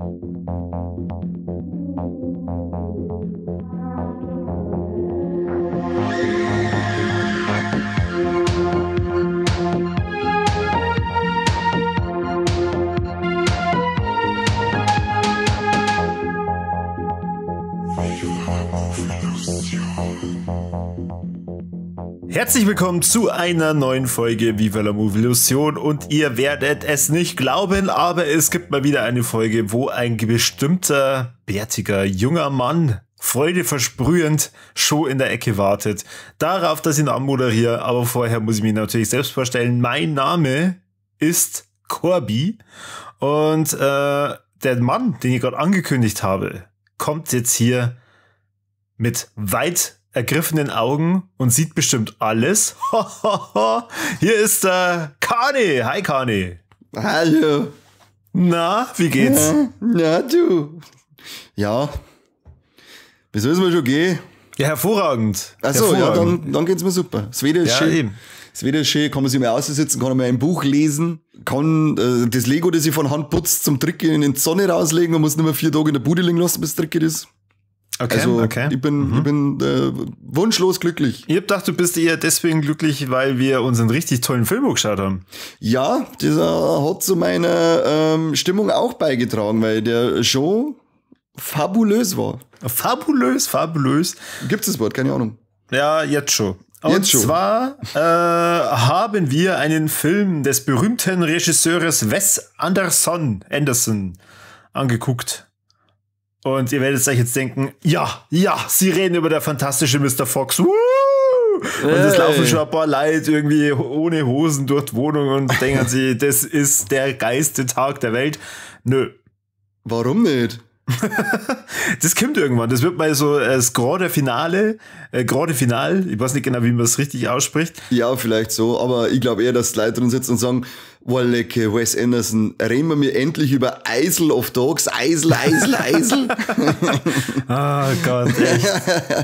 Thank you. Herzlich willkommen zu einer neuen Folge Viva la Illusion und ihr werdet es nicht glauben, aber es gibt mal wieder eine Folge, wo ein bestimmter bärtiger junger Mann Freude versprühend Show in der Ecke wartet. Darauf, dass ich ihn anmoderiere, aber vorher muss ich mich natürlich selbst vorstellen. Mein Name ist Corby und äh, der Mann, den ich gerade angekündigt habe, kommt jetzt hier mit weit ergriffenen Augen und sieht bestimmt alles. Hier ist der äh, Kani. Hi Kani. Hallo. Na, wie geht's? Na, na du. Ja. Wieso ist mir schon gehen? Ja, hervorragend. Achso, ja, dann, dann geht's mir super. Das Wetter ist ja, schön. Eben. Das Wetter ist schön, kann man sich mal aussitzen, kann man ein Buch lesen, kann äh, das Lego, das ich von Hand putzt, zum Trick in die Sonne rauslegen und muss nicht mehr vier Tage in der Bude liegen lassen, bis es trickig ist. Okay, also okay. ich bin, mhm. ich bin äh, wunschlos glücklich. Ich hab gedacht, du bist eher deswegen glücklich, weil wir unseren richtig tollen Film geschaut haben. Ja, dieser hat zu meiner ähm, Stimmung auch beigetragen, weil der Show fabulös war. Fabulös, fabulös. Gibt's das Wort? Keine Ahnung. Ja, jetzt schon. Und Jetzt schon. zwar äh, haben wir einen Film des berühmten Regisseurs Wes Anderson, Anderson angeguckt. Und ihr werdet euch jetzt denken, ja, ja, sie reden über der fantastische Mr. Fox. Woo! Und es laufen schon ein paar Leute irgendwie ohne Hosen durch die Wohnung und denken sie, das ist der geilste Tag der Welt. Nö. Warum nicht? das kommt irgendwann. Das wird mal so äh, das Grande Finale, äh, Grande Final. Ich weiß nicht genau, wie man es richtig ausspricht. Ja, vielleicht so. Aber ich glaube eher, dass Leute drin sitzen und sagen, Wallecke, äh, Wes Anderson, reden wir mir endlich über Eisel of Dogs. Eisel, Eisel, Eisel. Ah oh Gott, echt.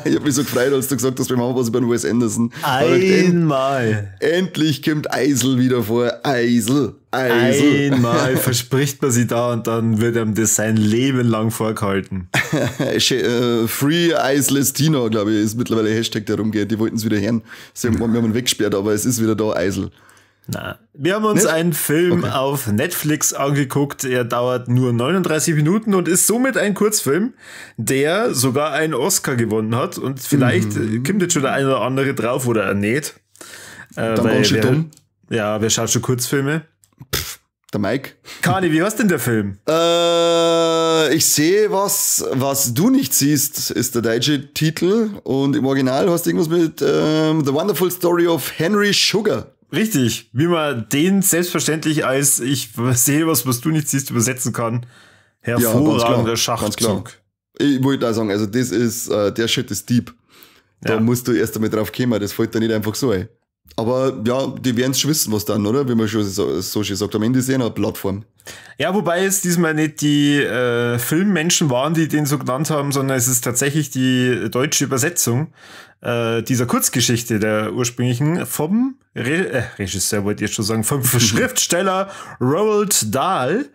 ich habe mich so gefreut, als du gesagt hast, wir machen was über den Wes Anderson. Einmal. Dachte, endlich kommt Eisel wieder vor. Eisel. Also. Einmal verspricht man sie da und dann wird einem das sein Leben lang vorgehalten. Äh, Free Ice Lestino, glaube ich, ist mittlerweile der Hashtag, der rumgeht. Die wollten es wieder hören. Sie haben, wir haben ihn weggesperrt, aber es ist wieder da, Eisel. Na, wir haben uns Net einen Film okay. auf Netflix angeguckt. Er dauert nur 39 Minuten und ist somit ein Kurzfilm, der sogar einen Oscar gewonnen hat. Und vielleicht mhm. kommt jetzt schon der eine oder andere drauf oder er näht. Äh, Dann weil, wer, dumm. Ja, wer schaut schon Kurzfilme? Pff, der Mike. Kani, wie heißt denn der Film? Äh, ich sehe was, was du nicht siehst, ist der deutsche Titel. Und im Original hast du irgendwas mit ähm, The Wonderful Story of Henry Sugar. Richtig, wie man den selbstverständlich als ich sehe was, was du nicht siehst, übersetzen kann. Hervorragender ja, Schachzug. Ich wollte da sagen, also das ist, äh, der Shit ist deep. Da ja. musst du erst einmal drauf kommen, das fällt dir nicht einfach so, ey. Aber ja, die werden schon wissen, was dann, oder? Wie man schon so, so schön sagt, am Ende ist eh eine Plattform. Ja, wobei es diesmal nicht die äh, Filmmenschen waren, die den so genannt haben, sondern es ist tatsächlich die deutsche Übersetzung äh, dieser Kurzgeschichte der ursprünglichen vom Re äh, Regisseur, wollte ich jetzt schon sagen, vom Schriftsteller Roald Dahl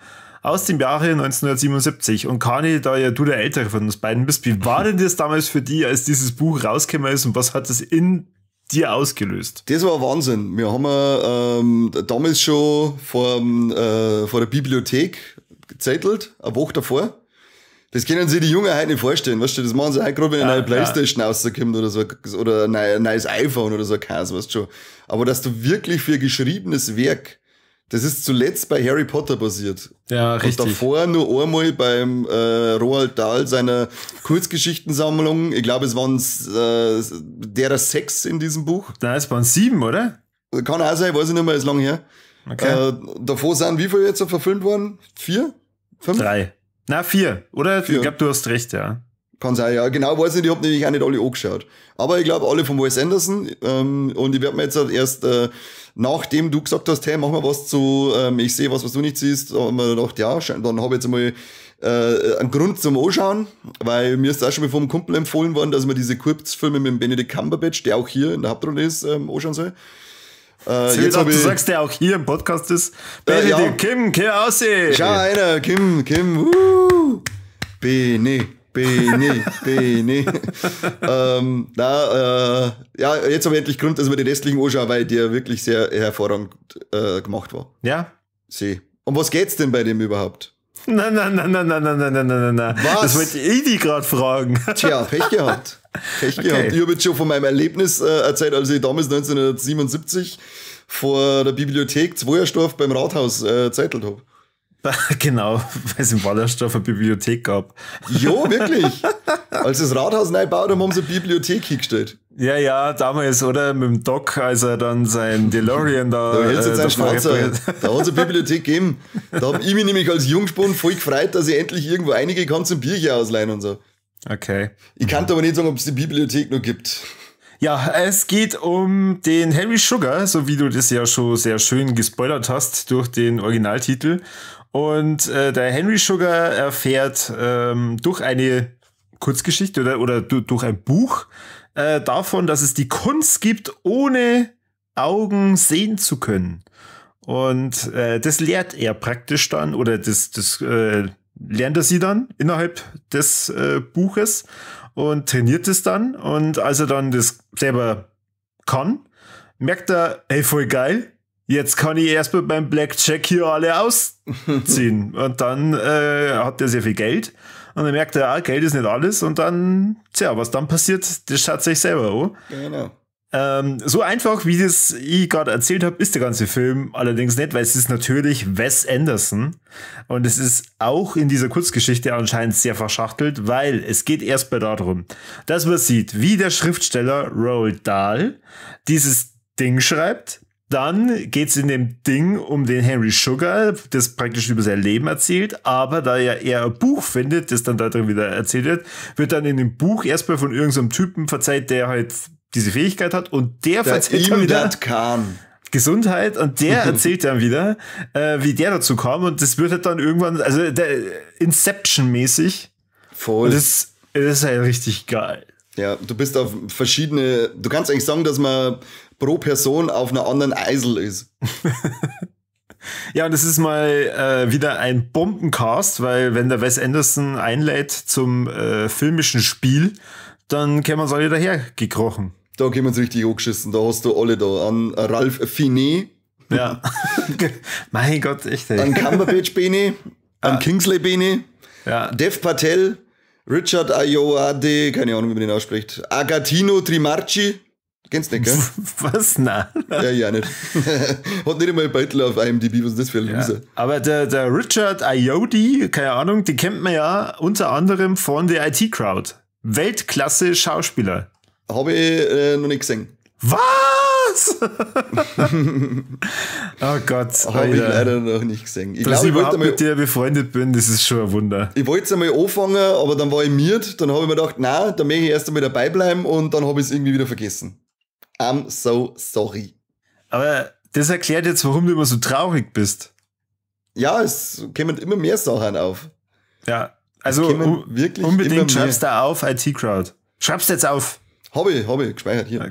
aus dem Jahre 1977. Und Kani, da ja du der Ältere von uns beiden bist, wie war denn das damals für die, als dieses Buch rausgekommen ist und was hat es in dir ausgelöst? Das war Wahnsinn. Wir haben ähm, damals schon vor, äh, vor der Bibliothek gezettelt, eine Woche davor. Das können sich die Jungen heute nicht vorstellen, weißt du, das machen sie halt gerade, wenn eine neue Playstation ja. rauskommt oder so, oder ein neues iPhone oder so, keins, weißt du schon. Aber dass du wirklich für geschriebenes Werk das ist zuletzt bei Harry Potter passiert. Ja, richtig. Und davor nur einmal beim äh, Roald Dahl seiner Kurzgeschichtensammlung. Ich glaube, es waren äh, derer sechs in diesem Buch. Nein, es waren sieben, oder? Kann auch sein, weiß ich nicht mehr, ist lang her. Okay. Äh, davor sind wie viele jetzt verfilmt worden? Vier? Fünf? Drei. Na, vier, oder? Vier. Ich glaube, du hast recht, ja. Kann sein, ja. Genau, weiß nicht, ich habe nämlich auch nicht alle angeschaut. Aber ich glaube, alle von Wes Anderson. Ähm, und ich werde mir jetzt halt erst äh, nachdem du gesagt hast, hey, mach mal was zu, ähm, ich sehe was, was du nicht siehst, haben wir gedacht, ja, dann habe ich jetzt mal äh, einen Grund zum Anschauen, weil mir ist auch schon mal vom Kumpel empfohlen worden, dass man diese Kurzfilme mit dem Benedict Cumberbatch, der auch hier in der Hauptrolle ist, ähm, anschauen soll. Äh, jetzt auch, ich, du sagst, der auch hier im Podcast ist. Benedict, äh, ja. Kim, geh aussehen! Schau einer, Kim, Kim, uh, Bene. Bene, Bene. ähm, na, äh, ja, jetzt habe ich endlich Grund, dass wir die restlichen anschauen, weil die ja wirklich sehr hervorragend äh, gemacht war. Ja. Sie. Um was geht's denn bei dem überhaupt? Na, na, na, na, na, na, na, na, na, na. Was? Das wollte ich dich gerade fragen. Tja, Pech gehabt. Pech okay. gehabt. Ich habe jetzt schon von meinem Erlebnis äh, erzählt, als ich damals 1977 vor der Bibliothek Zweierstorf beim Rathaus äh, zeitelt habe. Genau, weil es im Wallersdorf eine Bibliothek gab. Jo, wirklich. Als das Rathaus neu baut, haben, haben sie eine Bibliothek hingestellt. Ja, ja, damals, oder? Mit dem Doc, als er dann sein DeLorean da. Da hältst jetzt äh, einen Da hat es eine Bibliothek gegeben. Da habe ich mich nämlich als Jungspund voll gefreut, dass ich endlich irgendwo einige kann zum Bierchen ausleihen und so. Okay. Ich kann aber nicht sagen, ob es die Bibliothek noch gibt. Ja, es geht um den Henry Sugar, so wie du das ja schon sehr schön gespoilert hast durch den Originaltitel. Und äh, der Henry Sugar erfährt ähm, durch eine Kurzgeschichte oder, oder durch ein Buch äh, davon, dass es die Kunst gibt, ohne Augen sehen zu können. Und äh, das lehrt er praktisch dann oder das, das äh, lernt er sie dann innerhalb des äh, Buches und trainiert es dann. Und als er dann das selber kann, merkt er, ey, voll geil, jetzt kann ich erstmal beim Blackjack hier alle ausziehen. und dann äh, hat er sehr viel Geld. Und dann merkt er, ah, Geld ist nicht alles. Und dann, tja, was dann passiert, das schaut sich selber an. Genau. Ähm, so einfach, wie das ich gerade erzählt habe, ist der ganze Film allerdings nicht, weil es ist natürlich Wes Anderson. Und es ist auch in dieser Kurzgeschichte anscheinend sehr verschachtelt, weil es geht erstmal darum, dass man sieht, wie der Schriftsteller Roald Dahl dieses Ding schreibt, dann geht es in dem Ding um den Henry Sugar, das praktisch über sein Leben erzählt, aber da er eher ein Buch findet, das dann darin wieder erzählt wird, wird dann in dem Buch erstmal von irgendeinem Typen verzeiht, der halt diese Fähigkeit hat und der, der verzeiht dann wieder kam. Gesundheit und der erzählt dann wieder, äh, wie der dazu kam und das wird halt dann irgendwann, also Inception-mäßig. Voll. Und das, das ist halt richtig geil. Ja, du bist auf verschiedene, du kannst eigentlich sagen, dass man pro Person auf einer anderen Eisel ist. Ja, und es ist mal äh, wieder ein Bombencast, weil wenn der Wes Anderson einlädt zum äh, filmischen Spiel, dann kämen wir alle daher gekrochen. Da gehen wir uns richtig hochgeschissen, da hast du alle da. An Ralf Finet. Ja. mein Gott, echt. Ey. An Cumberbatch Bene, an ah. Kingsley Bene, ja. Dev Patel, Richard Ayoade, keine Ahnung, wie man den ausspricht, Agatino Trimarci. Kennst nicht, gell? Was? Nein. Ja, ja, nicht. Hat nicht einmal Beutel auf IMDb, was ist das für ein ja. Loser? Aber der, der Richard Ayodi, keine Ahnung, die kennt man ja unter anderem von der IT-Crowd. Weltklasse-Schauspieler. Habe ich äh, noch nicht gesehen. Was? oh Gott. Habe ich leider noch nicht gesehen. Ich Dass glaub, ich überhaupt mit dir befreundet bin, das ist schon ein Wunder. Ich wollte es einmal anfangen, aber dann war ich mir, Dann habe ich mir gedacht, nein, da möchte ich erst einmal dabei bleiben und dann habe ich es irgendwie wieder vergessen. I'm so sorry. Aber das erklärt jetzt, warum du immer so traurig bist. Ja, es kämen immer mehr Sachen auf. Ja, also wirklich unbedingt schreibst da auf, IT-Crowd. Schreibst jetzt auf. Hobby, Hobby, gespeichert hier.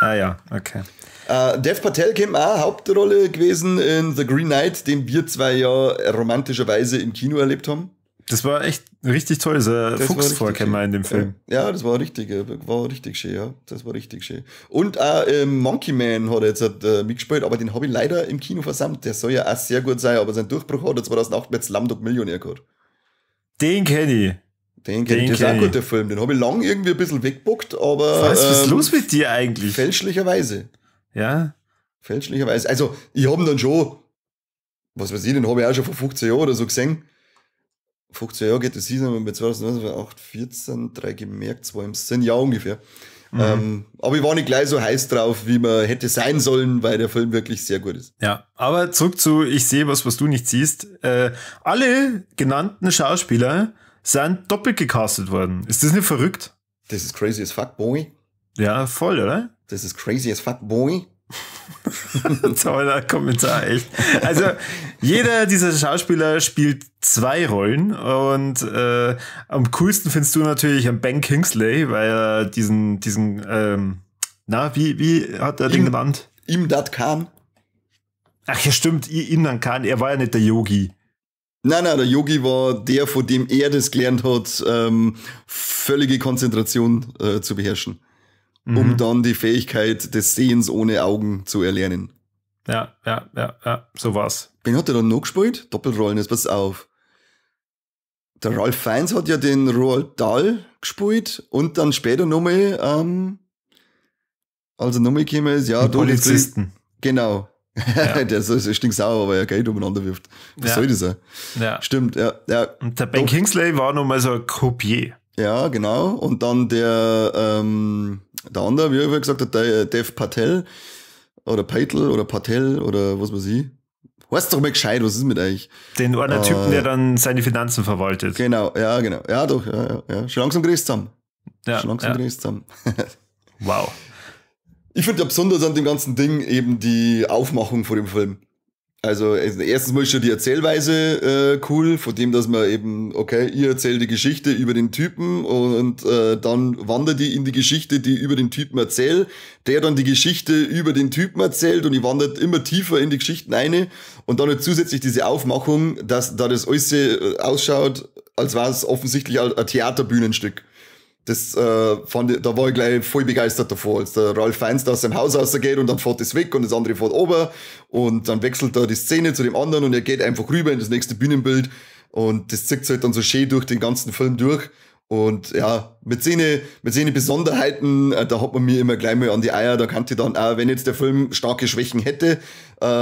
Ah ja, okay. Uh, Dev Patel käme auch Hauptrolle gewesen in The Green Knight, den wir zwei ja romantischerweise im Kino erlebt haben. Das war echt richtig toll, dieser Fuchsvorkämmer in dem Film. ja, das war richtig, äh, war richtig schön, ja. Das war richtig schön. Und auch äh, ähm, Monkey Man hat er jetzt äh, mitgespielt, aber den habe ich leider im Kino versammelt. Der soll ja auch sehr gut sein, aber seinen Durchbruch hat er 2008 mit Slumdog Millionär gehabt. Den kenne ich. Den kenne ich. Das ist auch gut, der Film. Den habe ich lang irgendwie ein bisschen wegbuckt, aber. Was, was ist ähm, los mit dir eigentlich? Fälschlicherweise. Ja. Fälschlicherweise. Also, ich habe dann schon, was weiß ich, den habe ich auch schon vor 15 Jahren oder so gesehen 15 Jahre geht das Season und bei 2019 war 14, 3 gemerkt, zwar im Sinn, ja ungefähr. Mhm. Ähm, aber ich war nicht gleich so heiß drauf, wie man hätte sein sollen, weil der Film wirklich sehr gut ist. Ja, aber zurück zu Ich sehe was, was du nicht siehst. Äh, alle genannten Schauspieler sind doppelt gecastet worden. Ist das nicht verrückt? Das ist crazy as fuck, boy. Ja, voll, oder? Das ist crazy as fuck, boy. Toller Kommentar, echt. Also jeder dieser Schauspieler spielt zwei Rollen und äh, am coolsten findest du natürlich Ben Kingsley, weil er diesen, diesen, ähm, na, wie, wie hat er den genannt? Im Dat Khan. Ach ja, stimmt, Imdan Khan, er war ja nicht der Yogi. Nein, nein, der Yogi war der, von dem er das gelernt hat, ähm, völlige Konzentration äh, zu beherrschen mhm. um dann die Fähigkeit des Sehens ohne Augen zu erlernen. Ja, ja, ja, ja, so war's. Wen hat er dann noch gespielt? Doppelrollen, jetzt pass auf. Der Ralf Fiennes hat ja den Roald Dahl gespielt und dann später nochmal, ähm, also nochmal käme es, ja, Polizisten. Genau. Ja. der so, so stinksauer, weil er Geld umeinander wirft. Was ja. soll das sein? Ja. Stimmt, ja. ja. Und der Ben Doch. Kingsley war nochmal so ein Kopier. Ja, genau. Und dann der, ähm, der andere, wie er gesagt habe, äh, Dev Patel oder Patel oder Patel oder was weiß ich. Weißt doch mal gescheit, was ist mit euch? Den einer äh, Typen, der dann seine Finanzen verwaltet. Genau, ja, genau. Ja, doch, ja, ja. Schon langsam kriegst zusammen. Ja, Schon langsam ja. kriegst zusammen. wow. Ich finde ja besonders an dem ganzen Ding eben die Aufmachung vor dem Film. Also erstens mal ist schon die Erzählweise äh, cool, von dem, dass man eben, okay, ihr erzählt die Geschichte über den Typen und, äh, dann wandert die in die Geschichte, die über den Typen erzählt, der dann die Geschichte über den Typen erzählt und die wandert immer tiefer in die Geschichten eine und dann halt zusätzlich diese Aufmachung, dass da das alles äh, ausschaut, als war es offensichtlich ein Theaterbühnenstück das äh, fand, ich, da war ich gleich voll begeistert davor. als der Ralf Feins da aus dem Haus rausgeht und dann fährt das weg und das andere fährt oben und dann wechselt da die Szene zu dem anderen und er geht einfach rüber in das nächste Bühnenbild und das zieht sich halt dann so schön durch den ganzen Film durch und ja, mit seine, mit seine Besonderheiten, äh, da hat man mir immer gleich mal an die Eier, da kannte dann auch, wenn jetzt der Film starke Schwächen hätte, äh,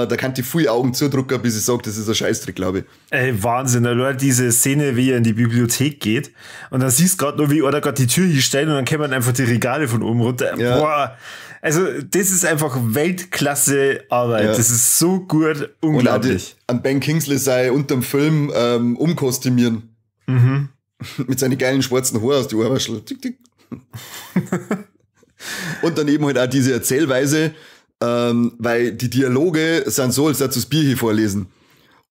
da kannte ich viel Augen zudrücken, bis ich sage, das ist ein Scheißtrick, glaube ich. Ey, Wahnsinn, da ne? läuft diese Szene, wie er in die Bibliothek geht und dann siehst du gerade nur, wie er gerade die Tür hier stellt und dann kämen einfach die Regale von oben runter. Ja. Boah. Also, das ist einfach Weltklasse Arbeit. Ja. Das ist so gut, unglaublich. Und an Ben Kingsley sei unterm Film ähm, umkostümieren. Mhm. mit seinen geilen schwarzen Haaren aus die Ohrwaschel. Und daneben halt auch diese Erzählweise, ähm, weil die Dialoge sind so, als dazu das Bier hier vorlesen.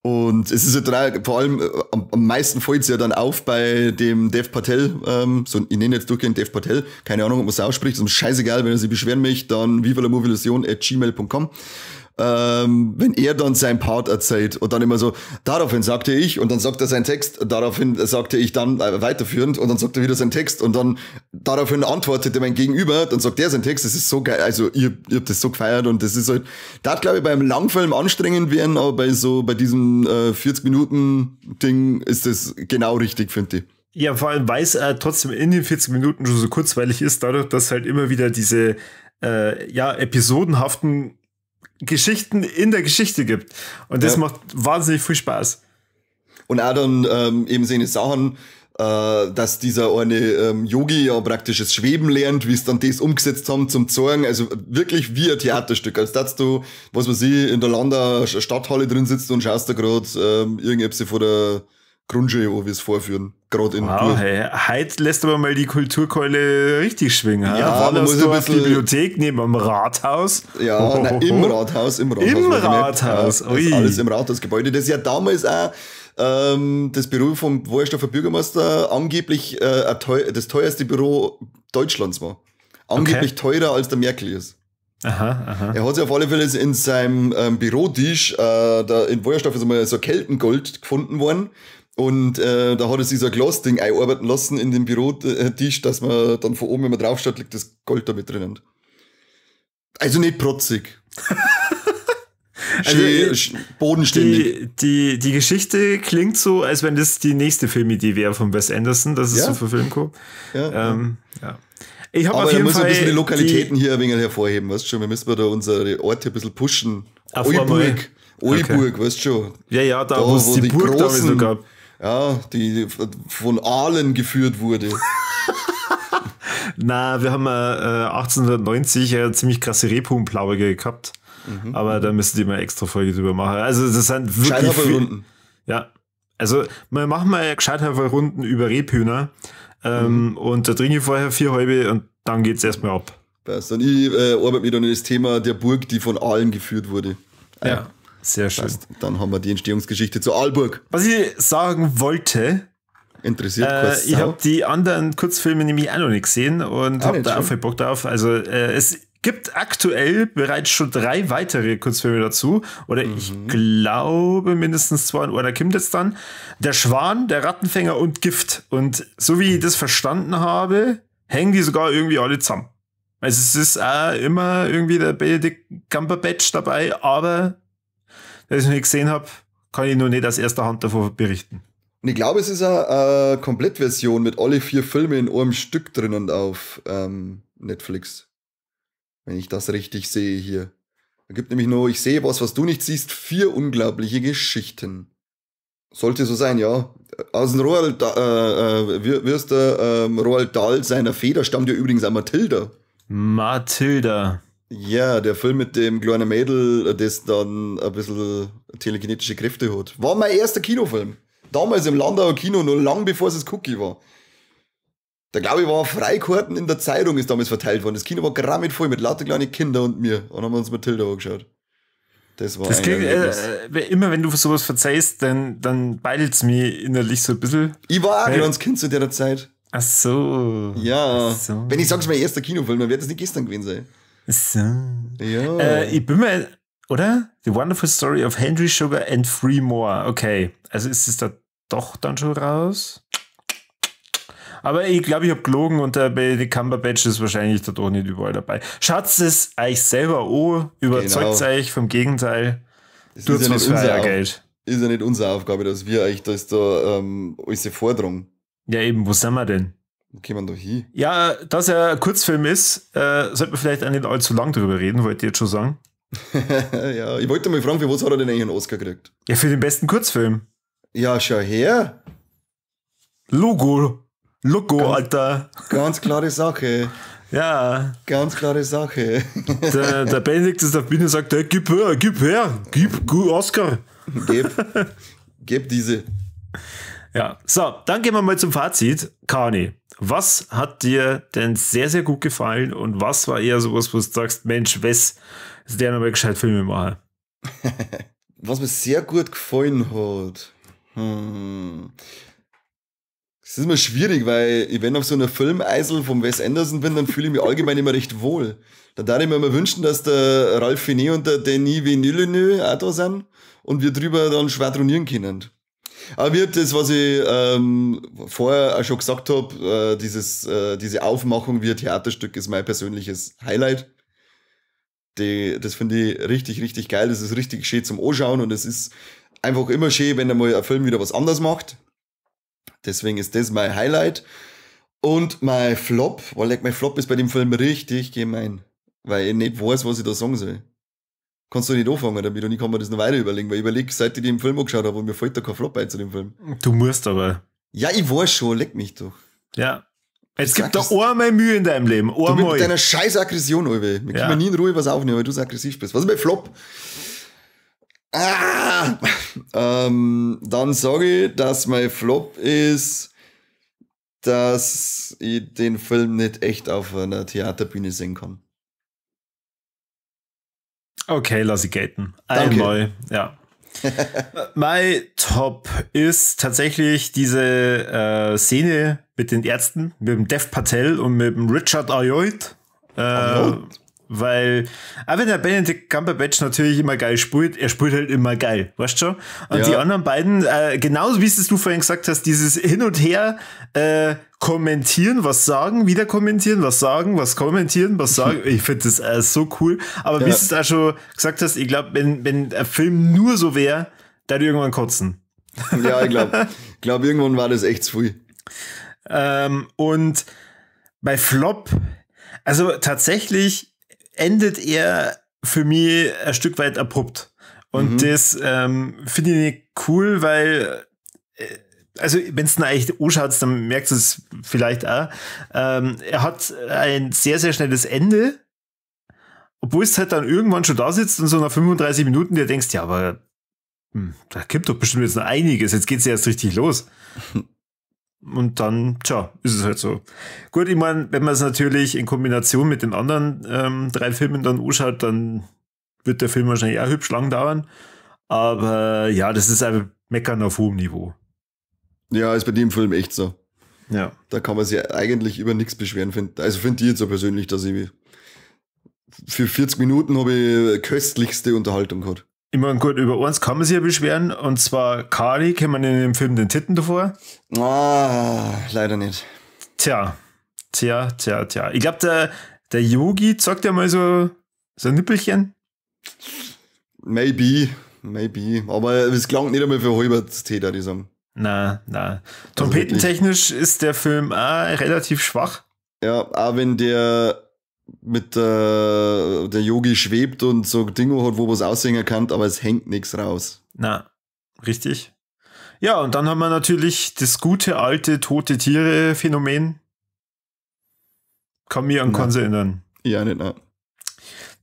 Und es ist ja halt vor allem äh, am, am meisten fällt es ja dann auf bei dem Dev Patel, ähm, so ich nenne jetzt durchgehend Dev Patel, keine Ahnung, ob man es ausspricht, ist mir scheißegal, wenn er sich beschweren möchte, dann viva at gmail.com ähm, wenn er dann sein Part erzählt und dann immer so, daraufhin sagte ich und dann sagt er seinen Text, daraufhin sagte ich dann äh, weiterführend und dann sagt er wieder seinen Text und dann daraufhin antwortete mein Gegenüber, dann sagt er seinen Text, das ist so geil, also ihr, ihr habt das so gefeiert und das ist halt, da hat glaube ich beim Langfilm anstrengend werden, aber bei so, bei diesem äh, 40 Minuten Ding ist das genau richtig, finde ich. Ja, vor allem, weiß er trotzdem in den 40 Minuten schon so kurzweilig ist, dadurch, dass halt immer wieder diese äh, ja, episodenhaften Geschichten in der Geschichte gibt. Und das ja. macht wahnsinnig viel Spaß. Und auch dann ähm, eben seine Sachen, äh, dass dieser eine ähm, Yogi ja praktisches Schweben lernt, wie es dann das umgesetzt haben zum Zorn. Also wirklich wie ein Theaterstück. Als dass du, was weiß ich, in der Lander Stadthalle drin sitzt und schaust da gerade ähm, irgendetwas vor der Grundschulalbis vorführen. Gerade in wow, hey. Heute lässt aber mal die Kulturkeule richtig schwingen. Ja, ja man muss ein bisschen Bibliothek neben dem Rathaus. Ja, Nein, im Rathaus, im Rathaus. Im Rathaus. Ja, alles im Rathausgebäude. Das ist ja damals auch ähm, das Büro vom Wohlstoffer Bürgermeister angeblich äh, teuer, das teuerste Büro Deutschlands war. Angeblich okay. teurer als der Merkel ist. Aha, aha. Er hat sich auf alle Fälle in seinem ähm, Bürotisch, äh, da in Feuerstoff ist einmal so Keltengold gefunden worden. Und äh, da hat es dieser Glas-Ding einarbeiten lassen in dem Bürotisch, dass man dann von oben, wenn man draufschaut, liegt das Gold damit mit drinnen. Also nicht protzig. also, Schön, bodenständig. Die, die, die, Geschichte klingt so, als wenn das die nächste Filmidee wäre von Wes Anderson, dass es ja. so für Filmco. Ja, ähm, ja. Ich habe Wir müssen ein bisschen die Lokalitäten die hier ein wenig hervorheben, weißt du schon? Wir müssen da unsere Orte ein bisschen pushen. Auf Oiburg, okay. Oiburg, weißt du schon? Ja, ja, da, da wo es die, die Burg großen, damals noch gab ja, die von Aalen geführt wurde. Na, wir haben äh, 1890 äh, ziemlich krasse Rebhuhnplaue gehabt. Mhm. Aber da müsst die mal extra Folge drüber machen. Also, das sind wirklich. Viel, Runden. Ja. Also, wir machen mal gescheit Runden über Rebhühner. Ähm, mhm. Und da trinke ich vorher vier halbe und dann geht es erstmal ab. Passt. Und ich äh, arbeite mich dann in das Thema der Burg, die von Aalen geführt wurde. Ja. Ah, ja. Sehr schön. Das dann haben wir die Entstehungsgeschichte zu Aalburg. Was ich sagen wollte, interessiert. Äh, ich habe die anderen Kurzfilme nämlich auch noch nicht gesehen und ah, habe da auch viel Bock drauf. Also äh, es gibt aktuell bereits schon drei weitere Kurzfilme dazu. Oder mhm. ich glaube mindestens zwei oder kommt jetzt dann. Der Schwan, der Rattenfänger und Gift. Und so wie ich das verstanden habe, hängen die sogar irgendwie alle zusammen. Also es ist auch immer irgendwie der Benedict Cumberbatch dabei, aber das ich nicht gesehen habe, kann ich nur nicht aus erster Hand davon berichten. Und ich glaube, es ist eine, Komplettversion mit alle vier Filme in einem Stück drin und auf ähm, Netflix. Wenn ich das richtig sehe hier. Da gibt nämlich nur, ich sehe was, was du nicht siehst, vier unglaubliche Geschichten. Sollte so sein, ja. Aus dem Roald, äh, äh, Würster, äh, Roald Dahl seiner Feder stammt ja übrigens auch Matilda. Matilda. Ja, der Film mit dem kleinen Mädel, das dann ein bisschen telekinetische Kräfte hat. War mein erster Kinofilm. Damals im Landauer Kino, nur lang bevor es das Cookie war. Da glaube ich, war Freikarten in der Zeitung ist damals verteilt worden. Das Kino war gerammelt voll mit lauter kleinen Kindern und mir. Und dann haben wir uns Matilda angeschaut. Das war das klingt, äh, äh, Immer wenn du sowas verzeihst, dann, dann beidet es mich innerlich so ein bisschen. Ich war auch ein kleines Kind zu der Zeit. Ach so. Ja. Ach so. Wenn ich sag's, mein erster Kinofilm, dann wird das nicht gestern gewesen sein. So. Ja. Äh, ich bin mir, oder? The Wonderful Story of Henry Sugar and Three More. Okay. Also ist es da doch dann schon raus? Aber ich glaube, ich habe gelogen und der äh, Benedict Cumberbatch ist wahrscheinlich da doch nicht überall dabei. Schatz es euch selber oh, überzeugt genau. euch vom Gegenteil. Das du ist ja, nicht unser Geld. ist ja nicht unsere Aufgabe, dass wir euch das da ähm, alles fordern. Ja, eben, wo sind wir denn? wir doch hin. Ja, dass er ein Kurzfilm ist, äh, sollte man vielleicht auch nicht allzu lang drüber reden, wollte ich jetzt schon sagen. ja, ich wollte mal fragen, für was hat er denn eigentlich einen Oscar gekriegt? Ja, für den besten Kurzfilm. Ja, schau her. Logo. Logo, ganz, Alter. Ganz klare Sache. Ja. Ganz klare Sache. Der, der Benedikt ist auf Bühne und sagt, hey, gib her, gib her, gib Oscar. Gib, gib diese. Ja, so, dann gehen wir mal zum Fazit. Kani, was hat dir denn sehr, sehr gut gefallen und was war eher sowas, wo du sagst, Mensch, Wes, ist der nochmal gescheit Filme machen? was mir sehr gut gefallen hat. Hm. Es ist immer schwierig, weil ich, wenn ich auf so einer Filmeisel vom Wes Anderson bin, dann fühle ich mich allgemein immer recht wohl. Dann darf ich mir immer wünschen, dass der Ralph Finet und der Denis Villeneuve auch da sind und wir drüber dann schwadronieren können. Aber mir hat das, was ich ähm, vorher auch schon gesagt habe, äh, dieses, äh, diese Aufmachung wie ein Theaterstück ist mein persönliches Highlight. Die, das finde ich richtig, richtig geil. Das ist richtig schön zum Anschauen und es ist einfach immer schön, wenn einmal ein Film wieder was anders macht. Deswegen ist das mein Highlight. Und mein Flop, weil like, mein Flop ist bei dem Film richtig gemein, weil ich nicht weiß, was ich da sagen soll kannst du nicht anfangen damit und ich kann mir das noch weiter überlegen, weil ich überlege, seit ich den Film angeschaut habe und mir fällt da kein Flop ein zu dem Film. Du musst aber. Ja, ich weiß schon, leck mich doch. Ja. Es gibt da einmal Mühe in deinem Leben. Einmal. Du mit deiner scheiß Aggression, Alwe. Wir ja. können nie in Ruhe was aufnehmen, weil du so aggressiv bist. Was ist mein Flop? Ah! ähm, dann sage ich, dass mein Flop ist, dass ich den Film nicht echt auf einer Theaterbühne sehen kann. Okay, lass sie gelten. Einmal, ah, Danke. ja. mein Top ist tatsächlich diese äh, Szene mit den Ärzten, mit dem Dev Patel und mit dem Richard Ayoid. Äh, weil, auch wenn der Benedict Cumberbatch natürlich immer geil spielt, er spielt halt immer geil, weißt du schon? Und ja. die anderen beiden, äh, genauso wie es du vorhin gesagt hast, dieses Hin und Her äh, kommentieren, was sagen, wieder kommentieren, was sagen, was kommentieren, was sagen. ich finde das äh, so cool. Aber ja. wie es auch schon gesagt hast, ich glaube, wenn, wenn ein Film nur so wäre, dann irgendwann kotzen. ja, ich glaube, glaub, irgendwann war das echt zu früh. Ähm, und bei Flop, also tatsächlich endet er für mich ein Stück weit abrupt. Und mhm. das ähm, finde ich nicht cool, weil, äh, also wenn es dann eigentlich anschaut, dann merkst du es vielleicht auch. Ähm, er hat ein sehr, sehr schnelles Ende, obwohl es halt dann irgendwann schon da sitzt und so nach 35 Minuten dir denkst, ja, aber hm, da gibt doch bestimmt jetzt noch einiges, jetzt geht es ja erst richtig los. Und dann, tja, ist es halt so. Gut, ich meine, wenn man es natürlich in Kombination mit den anderen ähm, drei Filmen dann anschaut, dann wird der Film wahrscheinlich auch hübsch lang dauern. Aber ja, das ist ein Meckern auf hohem Niveau. Ja, ist bei dem Film echt so. Ja. Da kann man sich eigentlich über nichts beschweren. Find, also finde ich jetzt so persönlich, dass ich für 40 Minuten habe ich köstlichste Unterhaltung gehabt. Ich meine, gut, über uns kann man sich ja beschweren. Und zwar Kari, kennt man in dem Film den Titten davor? Ah, oh, leider nicht. Tja, tja, tja, tja. Ich glaube, der, der Yogi zeigt ja mal so, so ein Nippelchen. Maybe, maybe. Aber es klang nicht einmal für Holbert täter die sagen. Na, na. Also Trompetentechnisch ist der Film auch relativ schwach. Ja, auch wenn der mit äh, der Yogi schwebt und so Dinge hat, wo was aussehen kann, aber es hängt nichts raus. Na, richtig. Ja, und dann haben wir natürlich das gute alte tote Tiere Phänomen. Kann mich an Konse erinnern. Ja, nicht. Nein.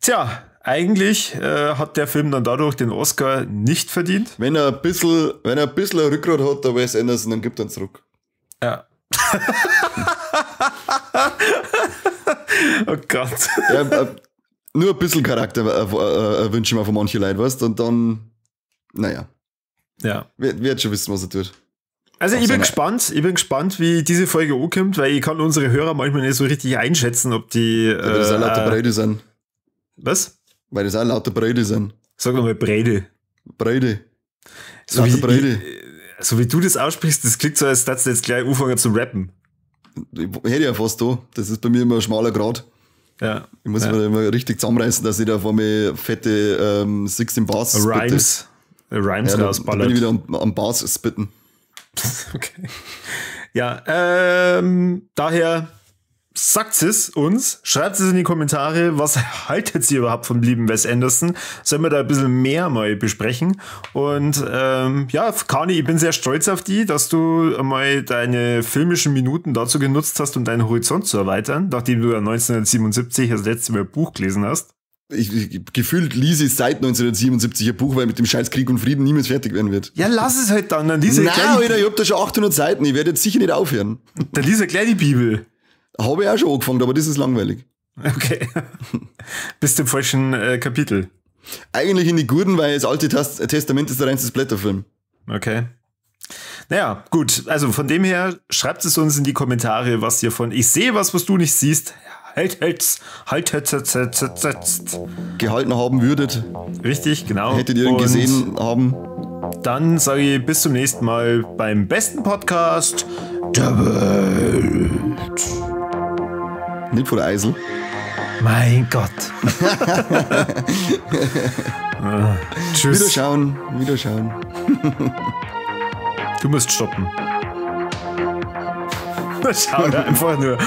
Tja, eigentlich äh, hat der Film dann dadurch den Oscar nicht verdient. Wenn er ein bisschen, wenn er ein bisschen Rückgrat hat, der Wes Anderson, dann gibt er ihn zurück. Ja. Oh Gott. Ja, äh, nur ein bisschen Charakter äh, äh, wünsche ich mir von manchen Leuten, weißt Und dann, naja. Ja. Wird, wird schon wissen, was er tut. Also ich bin gespannt, ich bin gespannt, wie diese Folge ankommt, weil ich kann unsere Hörer manchmal nicht so richtig einschätzen, ob die. Ja, weil äh, das auch lauter Breide sind. Was? Weil das auch lauter Breide sind. Sag nochmal Breide. Breide. So lauter wie, so wie du das aussprichst, das klingt so, als dass du jetzt gleich anfangen zu rappen hätte ja fast da. Das ist bei mir immer ein schmaler Grad. Ja. Ich muss ja. mir immer richtig zusammenreißen, dass ich da vor mir fette ähm, Six im Bars Rhymes. Bitte. Rhymes ja, rausballert. Dann bin ich wieder am, am Bars spitten. okay. Ja, ähm, daher sagt es uns, schreibt es in die Kommentare, was haltet ihr überhaupt vom lieben Wes Anderson? Sollen wir da ein bisschen mehr mal besprechen? Und ähm, ja, Kani, ich bin sehr stolz auf die, dass du mal deine filmischen Minuten dazu genutzt hast, um deinen Horizont zu erweitern, nachdem du ja 1977 das letzte Mal ein Buch gelesen hast. Ich, ich, gefühlt ließ ich seit 1977 ein Buch, weil mit dem scheiß Krieg und Frieden niemals fertig werden wird. Ja, lass es halt dann. Dann lies Nein, gleich Alter, ich hab da schon 800 Seiten. Ich werde jetzt sicher nicht aufhören. Dann lies gleich die Bibel. Habe ich auch schon angefangen, aber das ist langweilig. Okay. Bist im falschen äh, Kapitel. Eigentlich in die Gurden, weil das Alte Testament ist der reinste Blätterfilm. Okay. Naja, gut. Also von dem her, schreibt es uns in die Kommentare, was ihr von Ich sehe was, was du nicht siehst. Halt, halt, halt, halt, halt, halt, halt, halt. Gehalten haben würdet. Richtig, genau. Hättet ihr ihn gesehen haben. Dann sage ich bis zum nächsten Mal beim besten Podcast der Welt. Nicht von der Eisel. Mein Gott. Ah, tschüss. Wiederschauen. Wiederschauen. du musst stoppen. Schau einfach nur.